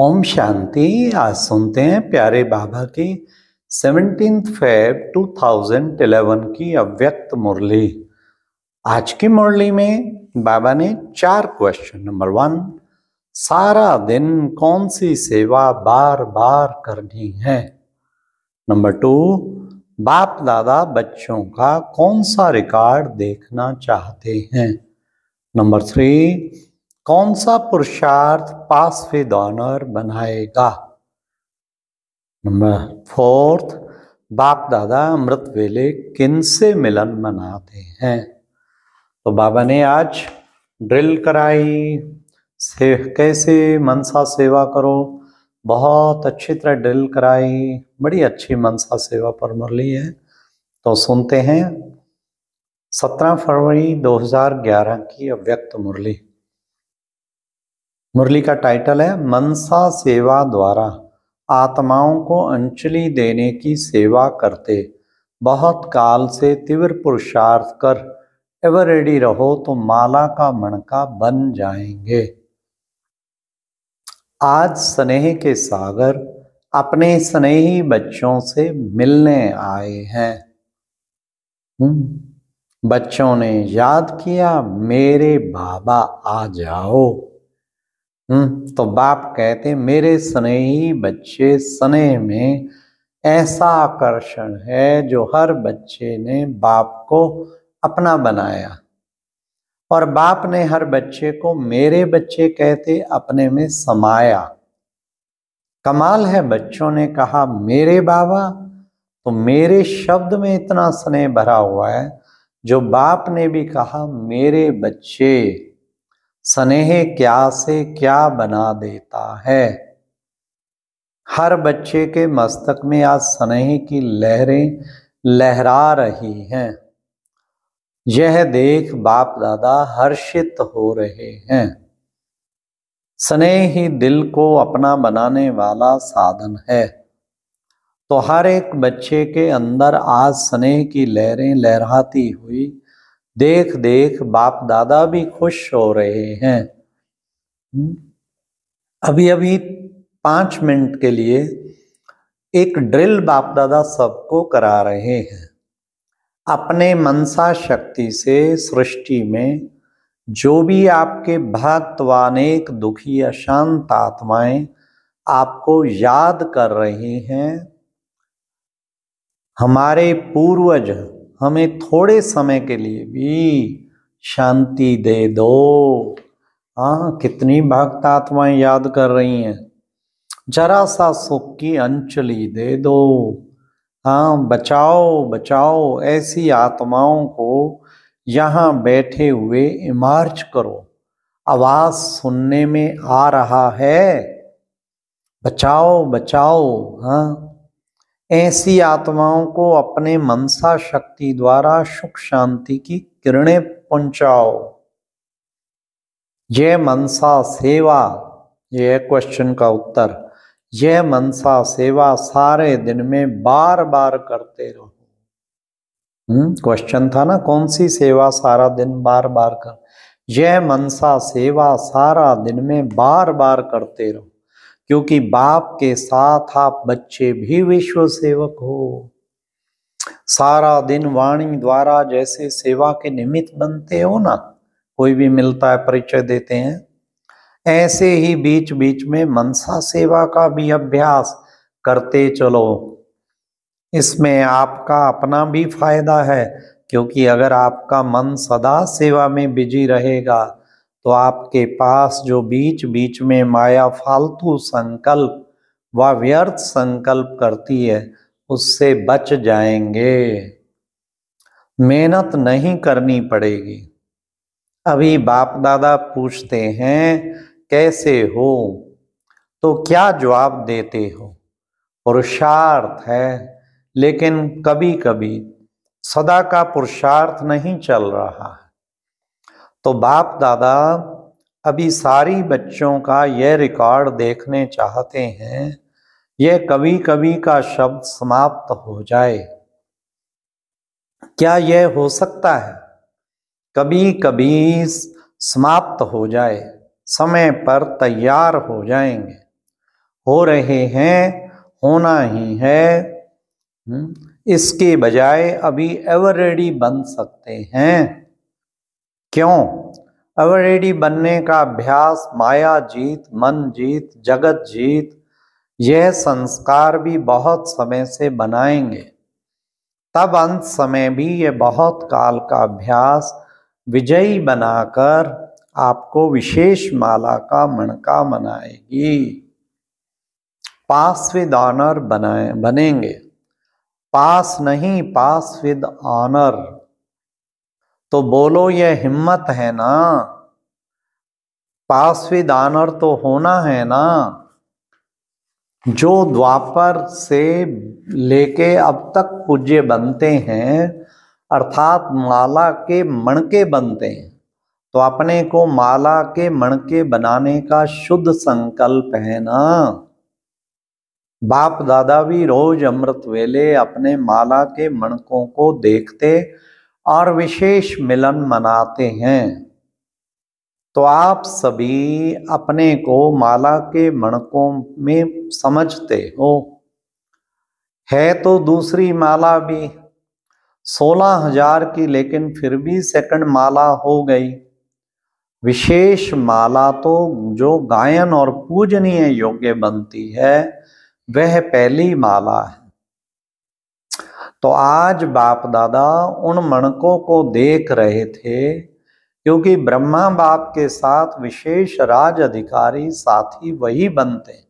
ओम शांति आज सुनते हैं प्यारे बाबा की सेवनटीन फेब 2011 की अव्यक्त मुरली आज की मुरली में बाबा ने चार क्वेश्चन नंबर वन सारा दिन कौन सी सेवा बार बार करनी है नंबर टू बाप दादा बच्चों का कौन सा रिकॉर्ड देखना चाहते हैं नंबर थ्री कौन सा पुरुषार्थ पास विद ऑनर बनाएगा नंबर फोर्थ बाप दादा अमृत वेले किन से मिलन मनाते हैं तो बाबा ने आज ड्रिल कराई से कैसे मनसा सेवा करो बहुत अच्छी तरह ड्रिल कराई बड़ी अच्छी मनसा सेवा पर मुरली है तो सुनते हैं 17 फरवरी 2011 की अव्यक्त मुरली मुरली का टाइटल है मनसा सेवा द्वारा आत्माओं को अंचलि देने की सेवा करते बहुत काल से तीव्र पुरुषार्थ कर एवर रेडी रहो तो माला का मणका बन जाएंगे आज स्नेह के सागर अपने स्नेही बच्चों से मिलने आए हैं हम्म, बच्चों ने याद किया मेरे बाबा आ जाओ हम्म, तो बाप कहते मेरे स्नेही बच्चे स्नेह में ऐसा आकर्षण है जो हर बच्चे ने बाप को अपना बनाया और बाप ने हर बच्चे को मेरे बच्चे कहते अपने में समाया कमाल है बच्चों ने कहा मेरे बाबा तो मेरे शब्द में इतना स्नेह भरा हुआ है जो बाप ने भी कहा मेरे बच्चे स्नेह क्या से क्या बना देता है हर बच्चे के मस्तक में आज स्नेह की लहरें लहरा रही हैं यह देख बाप दादा हर्षित हो रहे हैं स्नेह ही दिल को अपना बनाने वाला साधन है तो हर एक बच्चे के अंदर आज स्नेह की लहरें लहराती हुई देख देख बाप दादा भी खुश हो रहे हैं हम्म? अभी अभी पांच मिनट के लिए एक ड्रिल बाप दादा सबको करा रहे हैं अपने मनसा शक्ति से सृष्टि में जो भी आपके भक्तवानेक दुखी अशांत आत्माएं आपको याद कर रही हैं हमारे पूर्वज हमें थोड़े समय के लिए भी शांति दे दो हाँ कितनी भक्त आत्माएं याद कर रही हैं जरा सा सुख की अंचली दे दो हाँ बचाओ बचाओ ऐसी आत्माओं को यहाँ बैठे हुए इमार्ज करो आवाज़ सुनने में आ रहा है बचाओ बचाओ हाँ ऐसी आत्माओं को अपने मनसा शक्ति द्वारा सुख शांति की किरणें पहुंचाओ यह मनसा सेवा यह क्वेश्चन का उत्तर यह मनसा सेवा सारे दिन में बार बार करते रहो क्वेश्चन हम्म, था ना कौन सी सेवा सारा दिन बार बार कर यह मनसा सेवा सारा दिन में बार बार करते रहो क्योंकि बाप के साथ आप बच्चे भी विश्व सेवक हो सारा दिन वाणी द्वारा जैसे सेवा के निमित्त बनते हो ना कोई भी मिलता है परिचय देते हैं ऐसे ही बीच बीच में मनसा सेवा का भी अभ्यास करते चलो इसमें आपका अपना भी फायदा है क्योंकि अगर आपका मन सदा सेवा में बिजी रहेगा तो आपके पास जो बीच बीच में माया फालतू संकल्प व व्यर्थ संकल्प करती है उससे बच जाएंगे मेहनत नहीं करनी पड़ेगी अभी बाप दादा पूछते हैं कैसे हो तो क्या जवाब देते हो पुरुषार्थ है लेकिन कभी कभी सदा का पुरुषार्थ नहीं चल रहा है तो बाप दादा अभी सारी बच्चों का यह रिकॉर्ड देखने चाहते हैं यह कभी कभी का शब्द समाप्त हो जाए क्या यह हो सकता है कभी कभी समाप्त हो जाए समय पर तैयार हो जाएंगे हो रहे हैं होना ही है हम्म, इसके बजाय अभी एवर रेडी बन सकते हैं क्यों अवरेडी बनने का अभ्यास माया जीत मन जीत जगत जीत यह संस्कार भी बहुत समय से बनाएंगे तब अंत समय भी यह बहुत काल का अभ्यास विजयी बनाकर आपको विशेष माला का मणका बनाएगी पास विद ऑनर बनाए बनेंगे पास नहीं पास विद ऑनर तो बोलो ये हिम्मत है ना भी दानर तो होना है ना जो द्वापर से लेके अब तक पूज्य बनते हैं अर्थात माला के मणके बनते हैं तो अपने को माला के मणके बनाने का शुद्ध संकल्प है ना बाप दादा भी रोज अमृत वेले अपने माला के मणकों को देखते और विशेष मिलन मनाते हैं तो आप सभी अपने को माला के मणकों में समझते हो है तो दूसरी माला भी सोलह हजार की लेकिन फिर भी सेकंड माला हो गई विशेष माला तो जो गायन और पूजनीय योग्य बनती है वह पहली माला है तो आज बाप दादा उन मणकों को देख रहे थे क्योंकि ब्रह्मा बाप के साथ विशेष राज अधिकारी साथी वही बनते हैं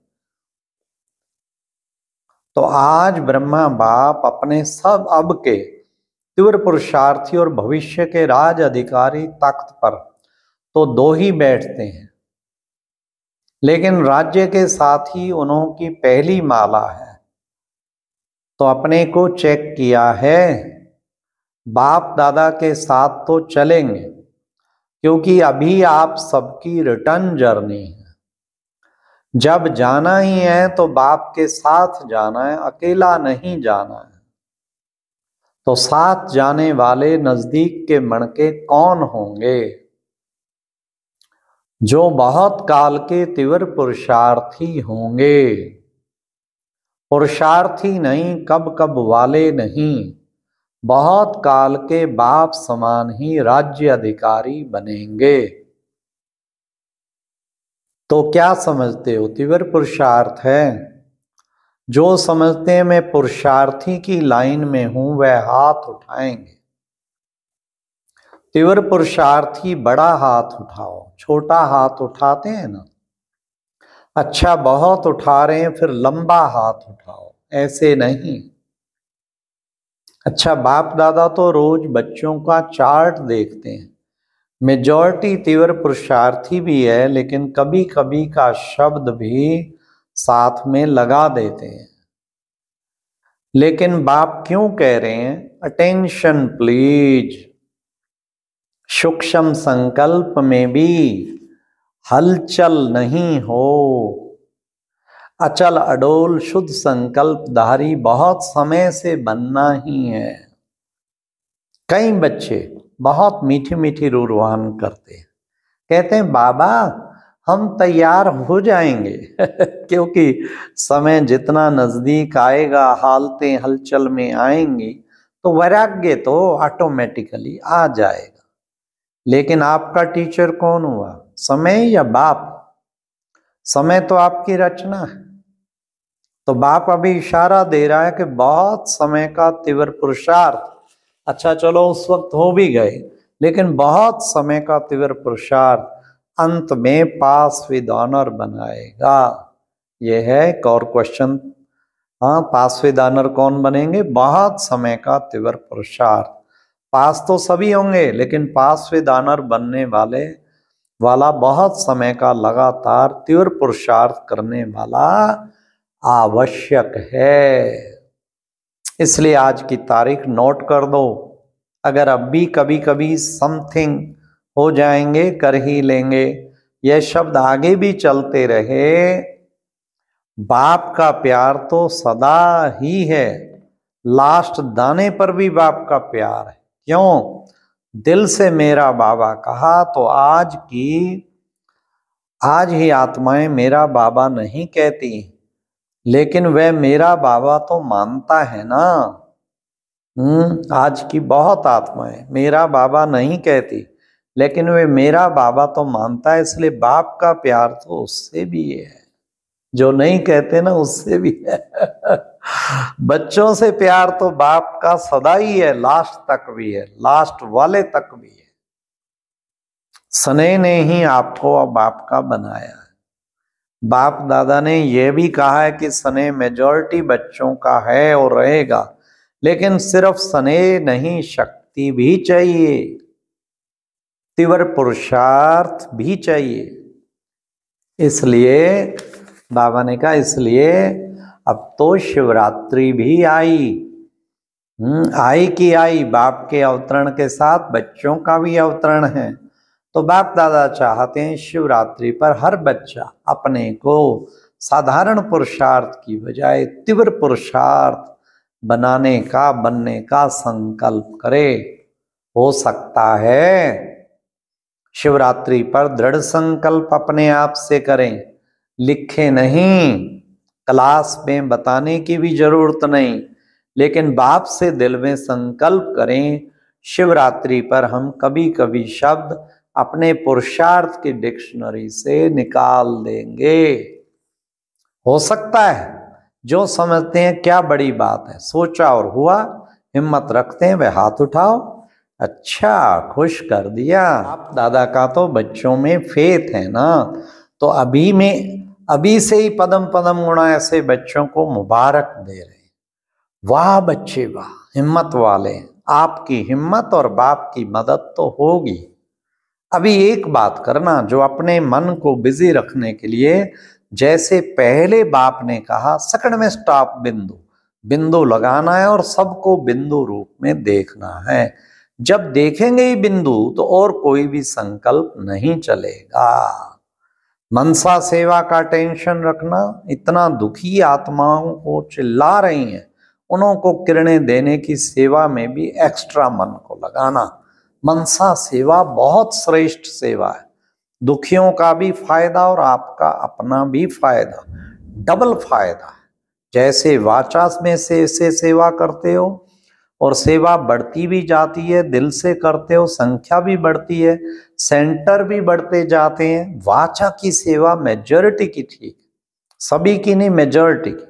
तो आज ब्रह्मा बाप अपने सब अब के तीव्र पुरुषार्थी और भविष्य के राज अधिकारी तख्त पर तो दो ही बैठते हैं लेकिन राज्य के साथ ही उन्हों की पहली माला है तो अपने को चेक किया है बाप दादा के साथ तो चलेंगे क्योंकि अभी आप सबकी रिटर्न जर्नी है जब जाना ही है तो बाप के साथ जाना है अकेला नहीं जाना है तो साथ जाने वाले नजदीक के मणके कौन होंगे जो बहुत काल के तीव्र पुरुषार्थी होंगे पुरुषार्थी नहीं कब कब वाले नहीं बहुत काल के बाप समान ही राज्य अधिकारी बनेंगे तो क्या समझते हो तीव्र पुरुषार्थ है जो समझते मैं पुरुषार्थी की लाइन में हूं वह हाथ उठाएंगे तीव्र पुरुषार्थी बड़ा हाथ उठाओ छोटा हाथ उठाते हैं ना अच्छा बहुत उठा रहे हैं फिर लंबा हाथ उठाओ ऐसे नहीं अच्छा बाप दादा तो रोज बच्चों का चार्ट देखते हैं मेजॉरिटी तीव्र पुरुषार्थी भी है लेकिन कभी कभी का शब्द भी साथ में लगा देते हैं लेकिन बाप क्यों कह रहे हैं अटेंशन प्लीज सूक्ष्म संकल्प में भी हलचल नहीं हो अचल अडोल शुद्ध संकल्प धारी बहुत समय से बनना ही है कई बच्चे बहुत मीठी मीठी रूरवान करते हैं कहते हैं बाबा हम तैयार हो जाएंगे क्योंकि समय जितना नज़दीक आएगा हालतें हलचल में आएंगी तो वैराग्य तो ऑटोमेटिकली आ जाएगा लेकिन आपका टीचर कौन हुआ समय या बाप समय तो आपकी रचना है तो बाप अभी इशारा दे रहा है कि बहुत समय का तीव्र पुरुषार्थ अच्छा चलो उस वक्त हो भी गए लेकिन बहुत समय का तीव्र पुरुषार्थ अंत में पास विद ऑनर बनाएगा यह है एक और क्वेश्चन हाँ पास विद ऑनर कौन बनेंगे बहुत समय का तीव्र पुरुषार्थ पास तो सभी होंगे लेकिन पास विद ऑनर बनने वाले वाला बहुत समय का लगातार तीव्र पुरुषार्थ करने वाला आवश्यक है इसलिए आज की तारीख नोट कर दो अगर अब भी कभी कभी समथिंग हो जाएंगे कर ही लेंगे यह शब्द आगे भी चलते रहे बाप का प्यार तो सदा ही है लास्ट दाने पर भी बाप का प्यार है क्यों दिल से मेरा बाबा कहा तो आज की आज ही आत्माएं मेरा बाबा नहीं कहती लेकिन वह मेरा बाबा तो मानता है ना हम्म आज की बहुत आत्माएं मेरा बाबा नहीं कहती लेकिन वे मेरा बाबा तो मानता है इसलिए बाप का प्यार तो उससे भी है जो नहीं कहते ना उससे भी है बच्चों से प्यार तो बाप का सदा ही है लास्ट तक भी है लास्ट वाले तक भी है सने ने ही आपको और बाप का बनाया है बाप दादा ने यह भी कहा है कि सने मेजोरिटी बच्चों का है और रहेगा लेकिन सिर्फ स्नेह नहीं शक्ति भी चाहिए तीव्र पुरुषार्थ भी चाहिए इसलिए बाबा ने कहा इसलिए अब तो शिवरात्रि भी आई हम्म, आई की आई बाप के अवतरण के साथ बच्चों का भी अवतरण है तो बाप दादा चाहते हैं शिवरात्रि पर हर बच्चा अपने को साधारण पुरुषार्थ की बजाय तीव्र पुरुषार्थ बनाने का बनने का संकल्प करे हो सकता है शिवरात्रि पर दृढ़ संकल्प अपने आप से करें लिखे नहीं क्लास में बताने की भी जरूरत नहीं लेकिन बाप से दिल में संकल्प करें शिवरात्रि पर हम कभी कभी शब्द अपने पुरुषार्थ की डिक्शनरी से निकाल देंगे हो सकता है जो समझते हैं क्या बड़ी बात है सोचा और हुआ हिम्मत रखते हैं वे हाथ उठाओ अच्छा खुश कर दिया आप दादा का तो बच्चों में फेत है ना तो अभी में अभी से ही पदम पदम गुणा ऐसे बच्चों को मुबारक दे रहे वाह बच्चे वाह हिम्मत वाले आपकी हिम्मत और बाप की मदद तो होगी अभी एक बात करना जो अपने मन को बिजी रखने के लिए जैसे पहले बाप ने कहा सकड़ में स्टॉप बिंदु बिंदु लगाना है और सबको बिंदु रूप में देखना है जब देखेंगे ही बिंदु तो और कोई भी संकल्प नहीं चलेगा मनसा सेवा का टेंशन रखना इतना दुखी आत्माओं को चिल्ला रही हैं उनको किरणें देने की सेवा में भी एक्स्ट्रा मन को लगाना मनसा सेवा बहुत श्रेष्ठ सेवा है दुखियों का भी फायदा और आपका अपना भी फायदा डबल फायदा जैसे वाचा में से, से सेवा करते हो और सेवा बढ़ती भी जाती है दिल से करते हो संख्या भी बढ़ती है सेंटर भी बढ़ते जाते हैं वाचा की सेवा मेजोरिटी की थी सभी की नहीं मेजोरिटी की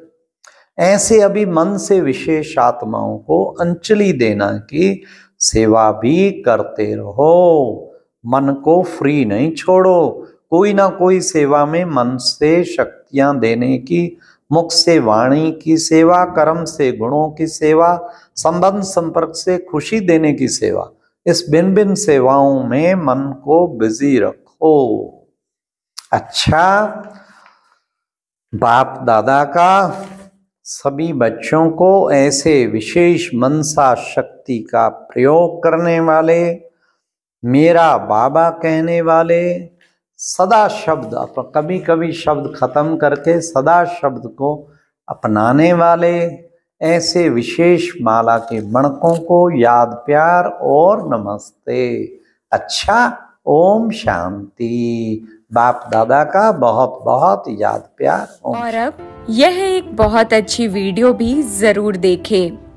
ऐसे अभी मन से विशेष आत्माओं को अंचली देना कि सेवा भी करते रहो मन को फ्री नहीं छोड़ो कोई ना कोई सेवा में मन से शक्तियां देने की मुख से वाणी की सेवा कर्म से गुणों की सेवा संबंध संपर्क से खुशी देने की सेवा इस भिन्न भिन्न सेवाओं में मन को बिजी रखो अच्छा बाप दादा का सभी बच्चों को ऐसे विशेष मनसा शक्ति का प्रयोग करने वाले मेरा बाबा कहने वाले सदा शब्द कभी कभी शब्द खत्म करके सदा शब्द को अपनाने वाले ऐसे विशेष माला के मणकों को याद प्यार और नमस्ते अच्छा ओम शांति बाप दादा का बहुत बहुत याद प्यार और अब यह एक बहुत अच्छी वीडियो भी जरूर देखें।